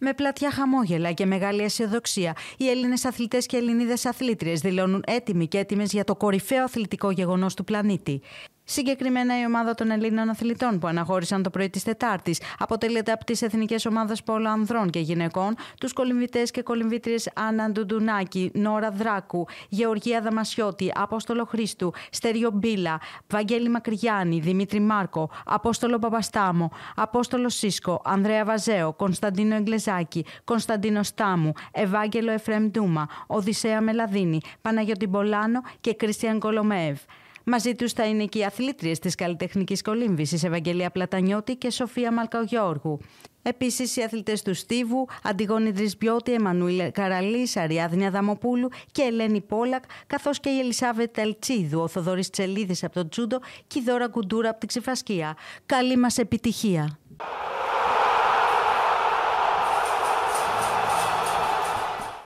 Με πλατιά χαμόγελα και μεγάλη αισιοδοξία, οι Έλληνες αθλητές και Ελληνίδες αθλήτριες δηλώνουν έτοιμοι και έτοιμες για το κορυφαίο αθλητικό γεγονός του πλανήτη. Συγκεκριμένα η ομάδα των Ελλήνων αθλητών που αναχώρησαν το πρωί της Τετάρτης αποτελείται από τις εθνικές ομάδες πόλο ανδρών και γυναικών, τους κολυμβητές και κολυμβήτριες Άννα Ντουντουνάκη, Νόρα Δράκου, Γεωργία Δαμασιώτη, Απόστολο Χρήστου, Στέριο Μπίλα, Βαγγέλη Μακριγιάννη, Δημήτρη Μάρκο, Απόστολο Παπαστάμο, Απόστολο Σίσκο, Ανδρέα Βαζέο, Κωνσταντίνο Εγκλεζάκη, Κωνσταντίνο Στάμου, Ευάγγελο Εφρέμ Ντούμα, Οδυσσέα Μελαδίνη, Παναγιώτη και Κρίστιαν Κολομέβ. Μαζί τους θα είναι και οι αθλήτριες της καλλιτεχνικής κολύμβησης Ευαγγελία Πλατανιώτη και Σοφία Μαλκαογιώργου. Επίσης, οι αθλητές του Στίβου, Αντιγόνη Δρυσμπιώτη, Εμμανουήλ Καραλής, Αριάδνη Αδαμοπούλου και Ελένη Πόλακ, καθώς και η Ελισάβετ Ελτσίδου, ο Θοδωρής Τσελίδης από το Τσούντο και η Δώρα Κουντούρα από την Ξυφασκία. Καλή μας επιτυχία!